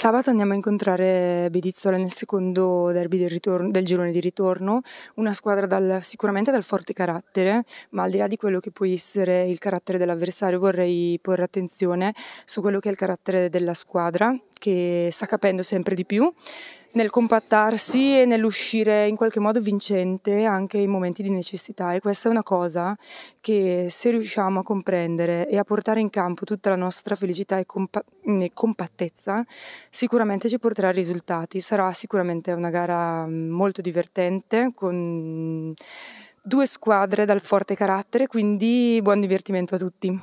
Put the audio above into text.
Sabato andiamo a incontrare Bedizzola nel secondo derby del, ritorno, del girone di ritorno, una squadra dal, sicuramente dal forte carattere, ma al di là di quello che può essere il carattere dell'avversario vorrei porre attenzione su quello che è il carattere della squadra che sta capendo sempre di più nel compattarsi e nell'uscire in qualche modo vincente anche in momenti di necessità e questa è una cosa che se riusciamo a comprendere e a portare in campo tutta la nostra felicità e, compa- e compattezza sicuramente ci porterà risultati, sarà sicuramente una gara mm, molto divertente con due squadre dal forte carattere, quindi buon divertimento a tutti.